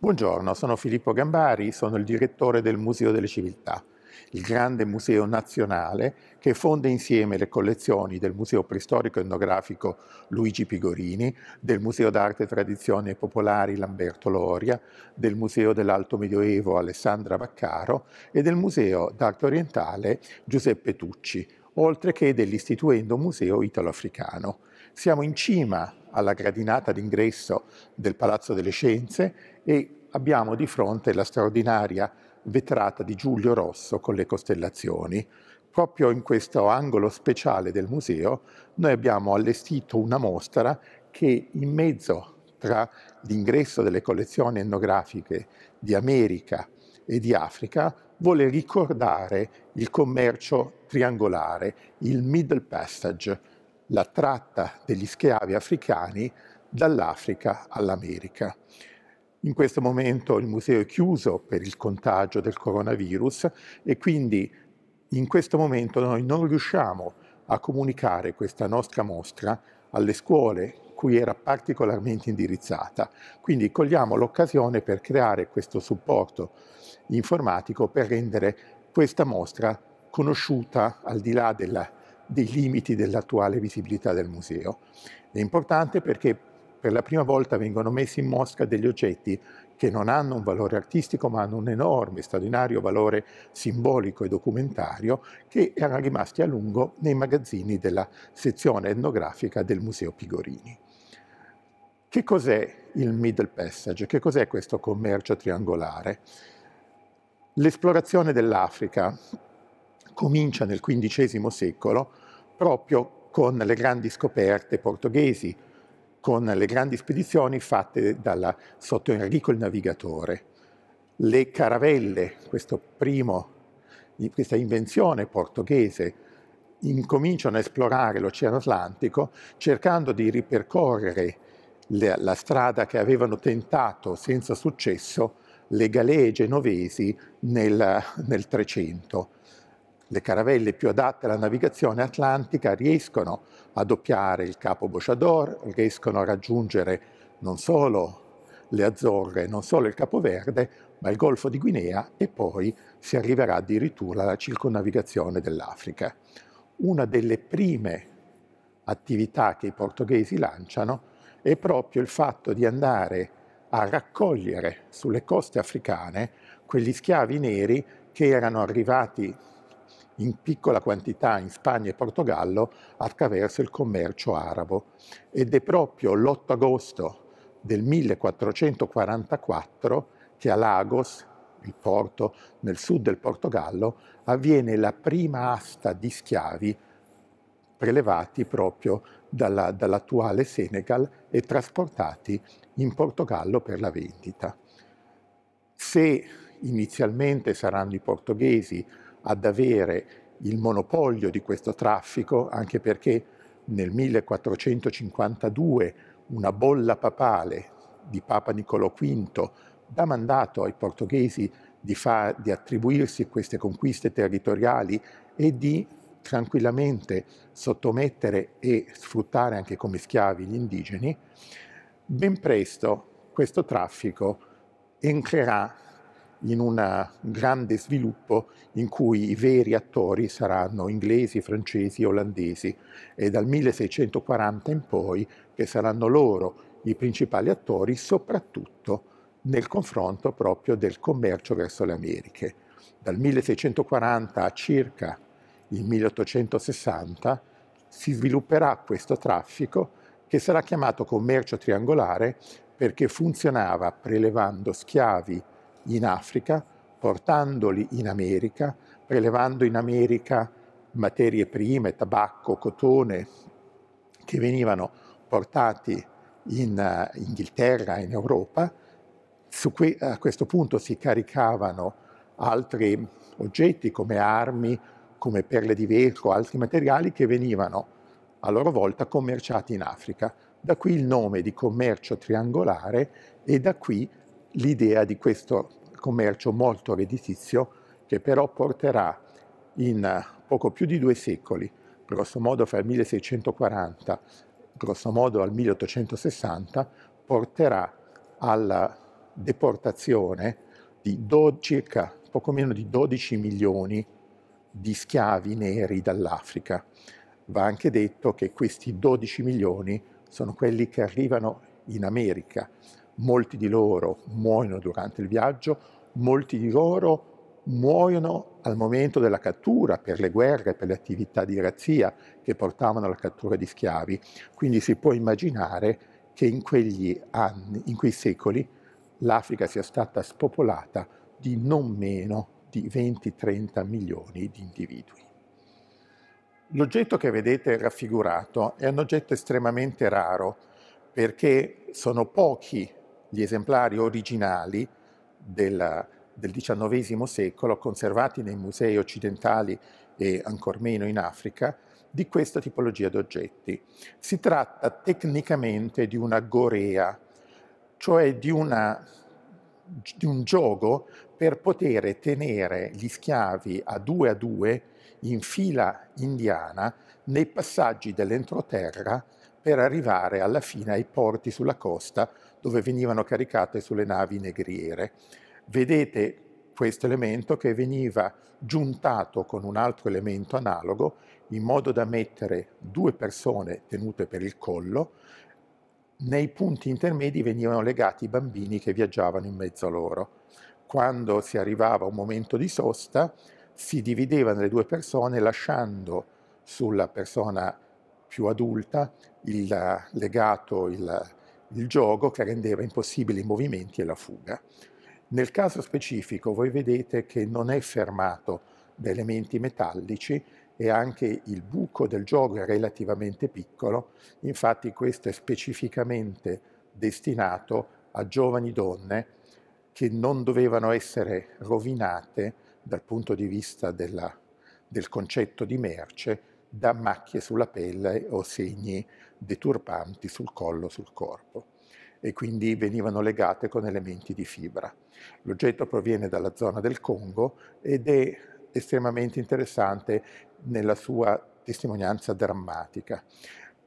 Buongiorno, sono Filippo Gambari, sono il direttore del Museo delle Civiltà, il grande museo nazionale che fonde insieme le collezioni del Museo Preistorico Etnografico Luigi Pigorini, del Museo d'Arte e Tradizioni Popolari Lamberto Loria, del Museo dell'Alto Medioevo Alessandra Vaccaro e del Museo d'Arte Orientale Giuseppe Tucci, oltre che dell'Istituendo Museo Italo-Africano. Siamo in cima alla gradinata d'ingresso del Palazzo delle Scienze e abbiamo di fronte la straordinaria vetrata di Giulio Rosso con le costellazioni. Proprio in questo angolo speciale del museo noi abbiamo allestito una mostra che in mezzo tra l'ingresso delle collezioni etnografiche di America e di Africa vuole ricordare il commercio triangolare, il Middle Passage, la tratta degli schiavi africani dall'Africa all'America. In questo momento il museo è chiuso per il contagio del coronavirus e quindi in questo momento noi non riusciamo a comunicare questa nostra mostra alle scuole cui era particolarmente indirizzata. Quindi cogliamo l'occasione per creare questo supporto informatico per rendere questa mostra conosciuta al di là della, dei limiti dell'attuale visibilità del museo. È importante perché per la prima volta vengono messi in mosca degli oggetti che non hanno un valore artistico ma hanno un enorme, straordinario valore simbolico e documentario che erano rimasti a lungo nei magazzini della sezione etnografica del Museo Pigorini. Che cos'è il Middle Passage? Che cos'è questo commercio triangolare? L'esplorazione dell'Africa comincia nel XV secolo proprio con le grandi scoperte portoghesi, con le grandi spedizioni fatte dalla, sotto Enrico il Navigatore. Le caravelle, primo, questa invenzione portoghese, incominciano a esplorare l'Oceano Atlantico cercando di ripercorrere la, la strada che avevano tentato senza successo le galee genovesi nel, nel 300 le caravelle più adatte alla navigazione atlantica riescono a doppiare il capo Bocciador, riescono a raggiungere non solo le Azzorre, non solo il Capo Verde, ma il Golfo di Guinea e poi si arriverà addirittura alla circonnavigazione dell'Africa. Una delle prime attività che i portoghesi lanciano è proprio il fatto di andare a raccogliere sulle coste africane quegli schiavi neri che erano arrivati in piccola quantità in Spagna e Portogallo attraverso il commercio arabo. Ed è proprio l'8 agosto del 1444 che a Lagos, il porto nel sud del Portogallo, avviene la prima asta di schiavi prelevati proprio dalla, dall'attuale Senegal e trasportati in Portogallo per la vendita. Se inizialmente saranno i portoghesi ad avere il monopolio di questo traffico, anche perché nel 1452 una bolla papale di Papa Niccolò V dà mandato ai portoghesi di, far, di attribuirsi queste conquiste territoriali e di tranquillamente sottomettere e sfruttare anche come schiavi gli indigeni, ben presto questo traffico entrerà in un eh, grande sviluppo in cui i veri attori saranno inglesi, francesi, olandesi e dal 1640 in poi che saranno loro i principali attori soprattutto nel confronto proprio del commercio verso le Americhe. Dal 1640 a circa il 1860 si svilupperà questo traffico che sarà chiamato commercio triangolare perché funzionava prelevando schiavi in Africa, portandoli in America, prelevando in America materie prime, tabacco, cotone, che venivano portati in uh, Inghilterra, in Europa. Que a questo punto si caricavano altri oggetti come armi, come perle di vetro, altri materiali che venivano a loro volta commerciati in Africa. Da qui il nome di commercio triangolare e da qui l'idea di questo commercio molto redditizio che però porterà in eh, poco più di due secoli, grosso modo fra il 1640 grosso modo al 1860, porterà alla deportazione di do, circa poco meno di 12 milioni di schiavi neri dall'Africa. Va anche detto che questi 12 milioni sono quelli che arrivano in America, Molti di loro muoiono durante il viaggio, molti di loro muoiono al momento della cattura per le guerre, per le attività di razzia che portavano alla cattura di schiavi. Quindi si può immaginare che in quegli anni, in quei secoli, l'Africa sia stata spopolata di non meno di 20-30 milioni di individui. L'oggetto che vedete raffigurato è un oggetto estremamente raro perché sono pochi gli esemplari originali della, del XIX secolo conservati nei musei occidentali e ancor meno in Africa di questa tipologia di oggetti. Si tratta tecnicamente di una gorea, cioè di, una, di un gioco per poter tenere gli schiavi a due a due in fila indiana nei passaggi dell'entroterra per arrivare alla fine ai porti sulla costa dove venivano caricate sulle navi negriere. Vedete questo elemento che veniva giuntato con un altro elemento analogo in modo da mettere due persone tenute per il collo. Nei punti intermedi venivano legati i bambini che viaggiavano in mezzo a loro. Quando si arrivava a un momento di sosta, si dividevano le due persone lasciando sulla persona più adulta il legato, il, il gioco che rendeva impossibili i movimenti e la fuga. Nel caso specifico voi vedete che non è fermato da elementi metallici e anche il buco del gioco è relativamente piccolo, infatti questo è specificamente destinato a giovani donne che non dovevano essere rovinate dal punto di vista della, del concetto di merce da macchie sulla pelle o segni deturpanti sul collo, sul corpo e quindi venivano legate con elementi di fibra. L'oggetto proviene dalla zona del Congo ed è estremamente interessante nella sua testimonianza drammatica.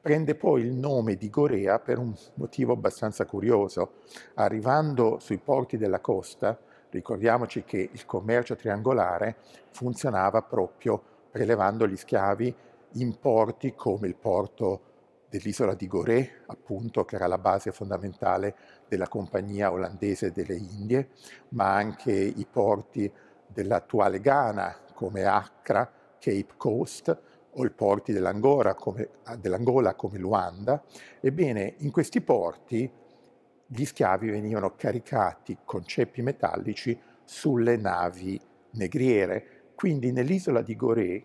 Prende poi il nome di Gorea per un motivo abbastanza curioso. Arrivando sui porti della costa, ricordiamoci che il commercio triangolare funzionava proprio prelevando gli schiavi in porti come il porto dell'isola di Gorée, appunto, che era la base fondamentale della Compagnia olandese delle Indie, ma anche i porti dell'attuale Ghana, come Accra, Cape Coast, o i porti dell'Angola come, dell come Luanda. Ebbene, in questi porti gli schiavi venivano caricati con ceppi metallici sulle navi negriere. Quindi nell'isola di Gorée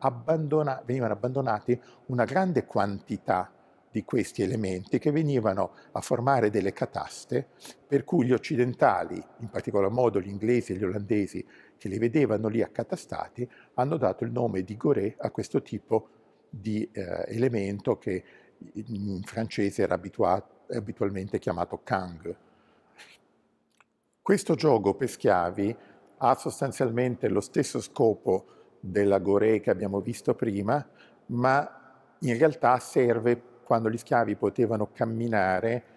abbandona, venivano abbandonati una grande quantità di questi elementi che venivano a formare delle cataste per cui gli occidentali, in particolar modo gli inglesi e gli olandesi che li vedevano lì accatastati, hanno dato il nome di Gorè a questo tipo di eh, elemento che in francese era abitualmente chiamato kang. Questo gioco per schiavi ha sostanzialmente lo stesso scopo della Gorée che abbiamo visto prima, ma in realtà serve quando gli schiavi potevano camminare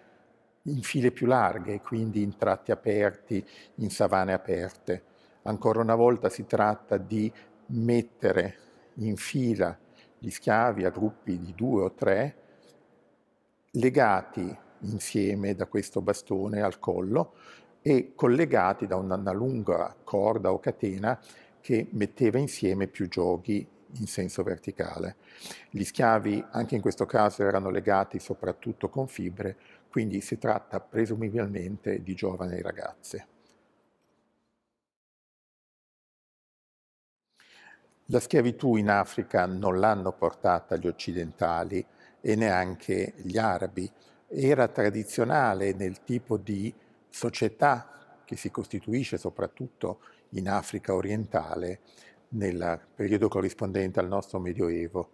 in file più larghe, quindi in tratti aperti, in savane aperte. Ancora una volta si tratta di mettere in fila gli schiavi a gruppi di due o tre, legati insieme da questo bastone al collo e collegati da una lunga corda o catena che metteva insieme più giochi in senso verticale. Gli schiavi anche in questo caso erano legati soprattutto con fibre, quindi si tratta presumibilmente di giovani ragazze. La schiavitù in Africa non l'hanno portata gli occidentali e neanche gli arabi. Era tradizionale nel tipo di società che si costituisce soprattutto in Africa orientale nel periodo corrispondente al nostro Medioevo.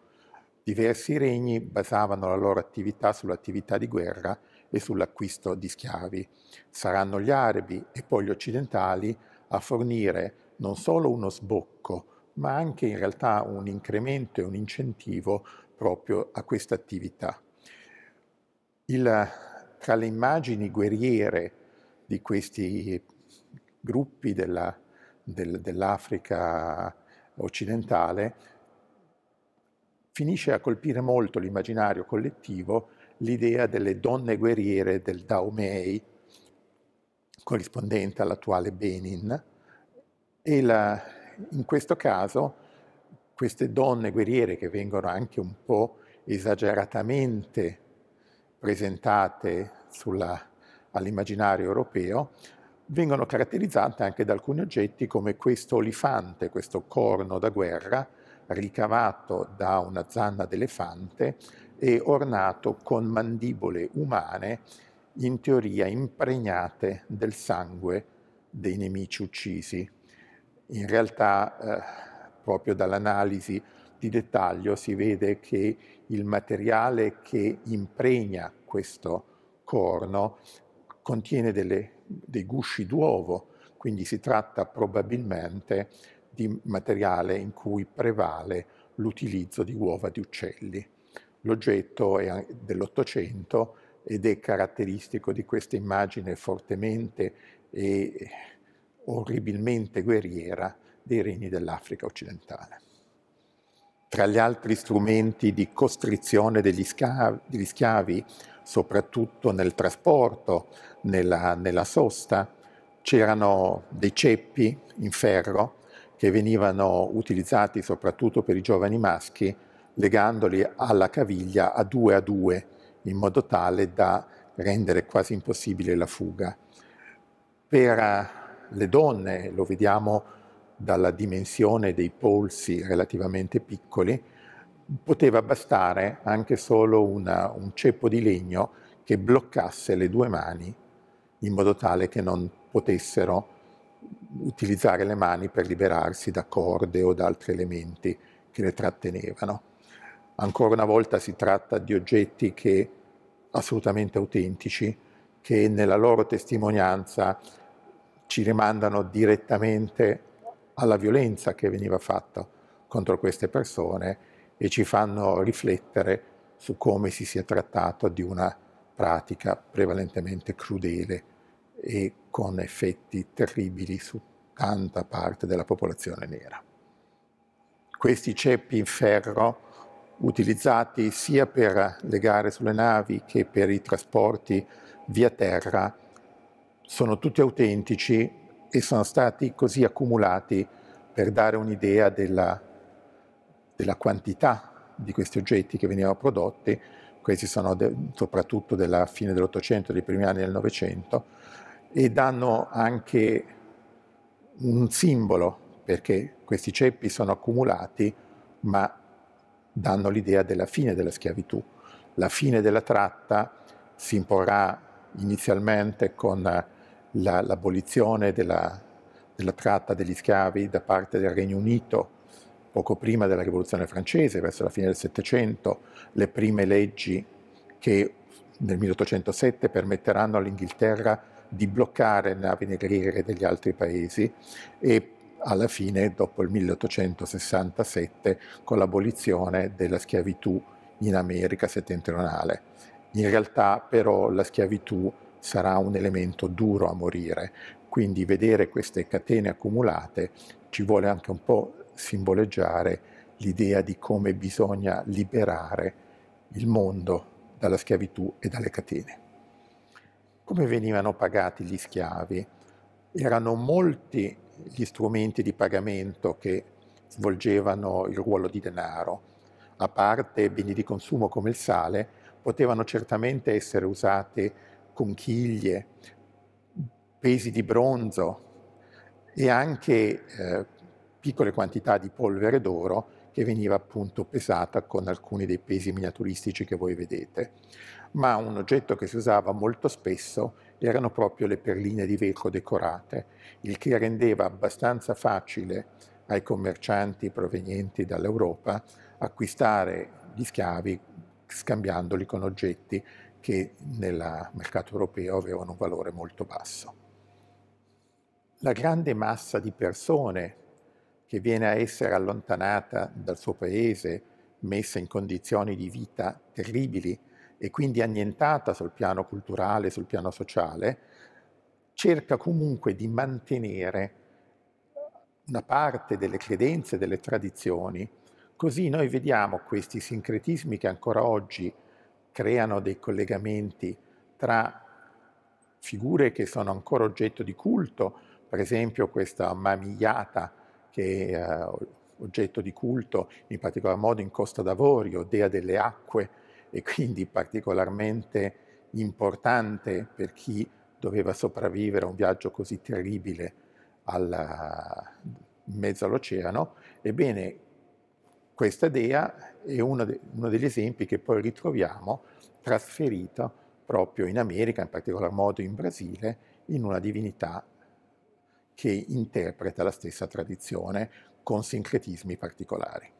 Diversi regni basavano la loro attività sull'attività di guerra e sull'acquisto di schiavi. Saranno gli arabi e poi gli occidentali a fornire non solo uno sbocco, ma anche in realtà un incremento e un incentivo proprio a questa attività. Il, tra le immagini guerriere di questi gruppi della del, dell'Africa occidentale, finisce a colpire molto l'immaginario collettivo l'idea delle donne guerriere del Daomei, corrispondente all'attuale Benin, e la, in questo caso queste donne guerriere che vengono anche un po' esageratamente presentate sulla, all'immaginario europeo vengono caratterizzate anche da alcuni oggetti come questo olifante, questo corno da guerra, ricavato da una zanna d'elefante e ornato con mandibole umane, in teoria impregnate del sangue dei nemici uccisi. In realtà, eh, proprio dall'analisi di dettaglio, si vede che il materiale che impregna questo corno contiene delle dei gusci d'uovo, quindi si tratta probabilmente di materiale in cui prevale l'utilizzo di uova di uccelli. L'oggetto è dell'Ottocento ed è caratteristico di questa immagine fortemente e orribilmente guerriera dei regni dell'Africa occidentale. Tra gli altri strumenti di costrizione degli schiavi, degli schiavi soprattutto nel trasporto, nella, nella sosta. C'erano dei ceppi in ferro che venivano utilizzati soprattutto per i giovani maschi, legandoli alla caviglia a due a due, in modo tale da rendere quasi impossibile la fuga. Per eh, le donne, lo vediamo dalla dimensione dei polsi relativamente piccoli, poteva bastare anche solo una, un ceppo di legno che bloccasse le due mani in modo tale che non potessero utilizzare le mani per liberarsi da corde o da altri elementi che le trattenevano. Ancora una volta si tratta di oggetti che, assolutamente autentici che nella loro testimonianza ci rimandano direttamente alla violenza che veniva fatta contro queste persone e ci fanno riflettere su come si sia trattato di una pratica prevalentemente crudele e con effetti terribili su tanta parte della popolazione nera. Questi ceppi in ferro utilizzati sia per le gare sulle navi che per i trasporti via terra sono tutti autentici e sono stati così accumulati per dare un'idea della della quantità di questi oggetti che venivano prodotti, questi sono de- soprattutto della fine dell'Ottocento, dei primi anni del Novecento, e danno anche un simbolo, perché questi ceppi sono accumulati, ma danno l'idea della fine della schiavitù. La fine della tratta si imporrà inizialmente con la, l'abolizione della, della tratta degli schiavi da parte del Regno Unito poco prima della Rivoluzione francese, verso la fine del Settecento, le prime leggi che nel 1807 permetteranno all'Inghilterra di bloccare navi negriere degli altri paesi e alla fine, dopo il 1867, con l'abolizione della schiavitù in America settentrionale. In realtà però la schiavitù sarà un elemento duro a morire, quindi vedere queste catene accumulate ci vuole anche un po' simboleggiare l'idea di come bisogna liberare il mondo dalla schiavitù e dalle catene. Come venivano pagati gli schiavi? Erano molti gli strumenti di pagamento che svolgevano il ruolo di denaro, a parte beni di consumo come il sale, potevano certamente essere usate conchiglie, pesi di bronzo e anche eh, piccole quantità di polvere d'oro che veniva appunto pesata con alcuni dei pesi miniaturistici che voi vedete. Ma un oggetto che si usava molto spesso erano proprio le perline di vetro decorate, il che rendeva abbastanza facile ai commercianti provenienti dall'Europa acquistare gli schiavi scambiandoli con oggetti che nel mercato europeo avevano un valore molto basso. La grande massa di persone che viene a essere allontanata dal suo paese, messa in condizioni di vita terribili e quindi annientata sul piano culturale, sul piano sociale, cerca comunque di mantenere una parte delle credenze, delle tradizioni. Così noi vediamo questi sincretismi che ancora oggi creano dei collegamenti tra figure che sono ancora oggetto di culto, per esempio questa mamigliata che è eh, oggetto di culto, in particolar modo in Costa d'Avorio, dea delle acque e quindi particolarmente importante per chi doveva sopravvivere a un viaggio così terribile alla, in mezzo all'oceano, ebbene questa dea è uno, de, uno, degli esempi che poi ritroviamo trasferito proprio in America, in particolar modo in Brasile, in una divinità che interpreta la stessa tradizione con sincretismi particolari.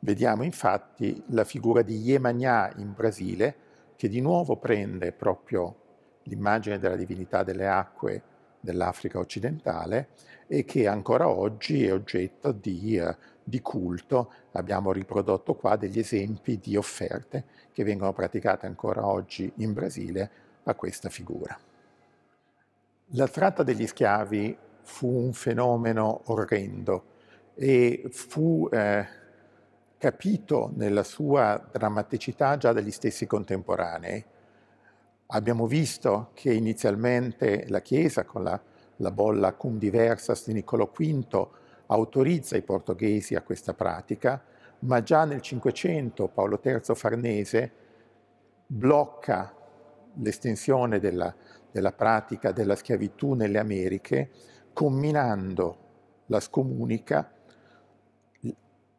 Vediamo infatti la figura di Yemaniá in Brasile, che di nuovo prende proprio l'immagine della divinità delle acque dell'Africa occidentale e che ancora oggi è oggetto di, eh, di, culto. Abbiamo riprodotto qua degli esempi di offerte che vengono praticate ancora oggi in Brasile a questa figura. La tratta degli schiavi fu un fenomeno orrendo e fu eh, capito nella sua drammaticità già dagli stessi contemporanei. Abbiamo visto che inizialmente la Chiesa, con la, la bolla Cum Diversas di Niccolò V, autorizza i portoghesi a questa pratica, ma già nel Cinquecento Paolo III Farnese blocca l'estensione della, della pratica della schiavitù nelle Americhe, comminando la scomunica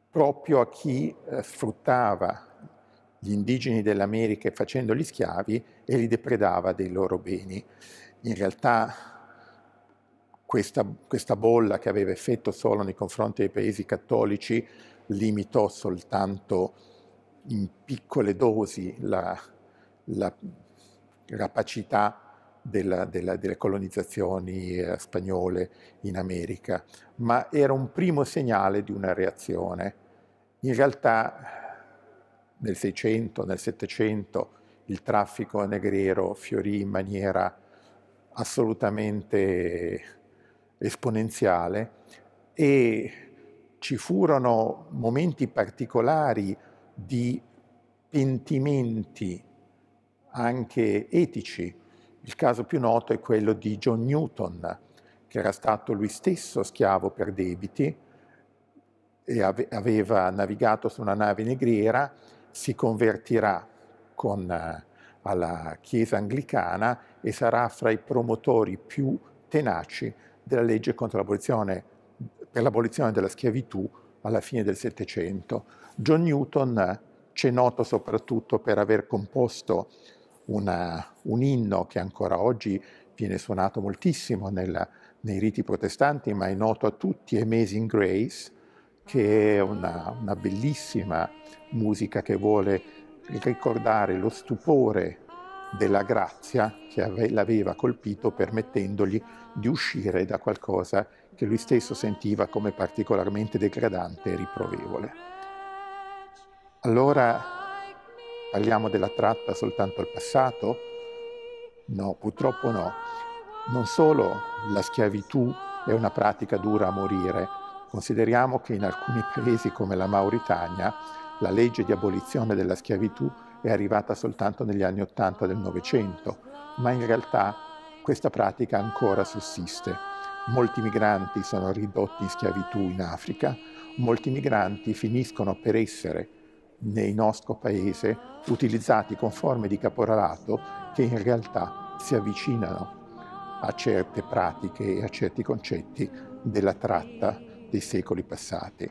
proprio a chi sfruttava eh, gli indigeni dell'America facendoli schiavi e li depredava dei loro beni. In realtà questa, questa bolla che aveva effetto solo nei confronti dei paesi cattolici limitò soltanto in piccole dosi la, la capacità della, della, delle colonizzazioni eh, spagnole in America, ma era un primo segnale di una reazione. In realtà nel 600, nel 700 il traffico negriero fiorì in maniera assolutamente esponenziale e ci furono momenti particolari di pentimenti anche etici il caso più noto è quello di John Newton, che era stato lui stesso schiavo per debiti e aveva navigato su una nave negriera, si convertirà con, eh, alla Chiesa anglicana e sarà fra i promotori più tenaci della legge per l'abolizione della schiavitù alla fine del Settecento. John Newton eh, c'è noto soprattutto per aver composto una, un inno che ancora oggi viene suonato moltissimo nella, nei riti protestanti, ma è noto a tutti, Amazing Grace, che è una, una bellissima musica che vuole ricordare lo stupore della grazia che l'aveva colpito permettendogli di uscire da qualcosa che lui stesso sentiva come particolarmente degradante e riprovevole. Allora Parliamo della tratta soltanto al passato? No, purtroppo no. Non solo la schiavitù è una pratica dura a morire, consideriamo che in alcuni paesi come la Mauritania la legge di abolizione della schiavitù è arrivata soltanto negli anni 80 del Novecento, ma in realtà questa pratica ancora sussiste. Molti migranti sono ridotti in schiavitù in Africa, molti migranti finiscono per essere nel nostro paese utilizzati con forme di caporalato che in realtà si avvicinano a certe pratiche e a certi concetti della tratta dei secoli passati.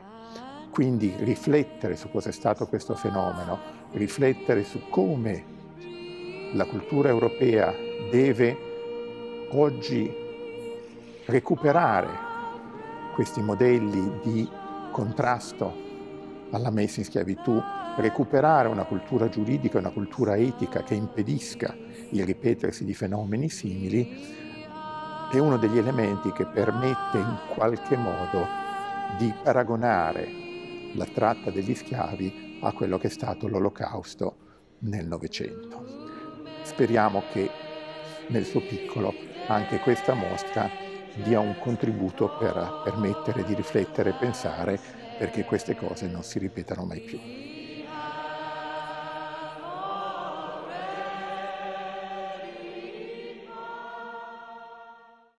Quindi riflettere su cos'è stato questo fenomeno, riflettere su come la cultura europea deve oggi recuperare questi modelli di contrasto alla messa in schiavitù, recuperare una cultura giuridica, una cultura etica che impedisca il ripetersi di fenomeni simili, è uno degli elementi che permette in qualche modo di paragonare la tratta degli schiavi a quello che è stato l'olocausto nel Novecento. Speriamo che nel suo piccolo anche questa mostra dia un contributo per permettere di riflettere e pensare perché queste cose non si ripetano mai più.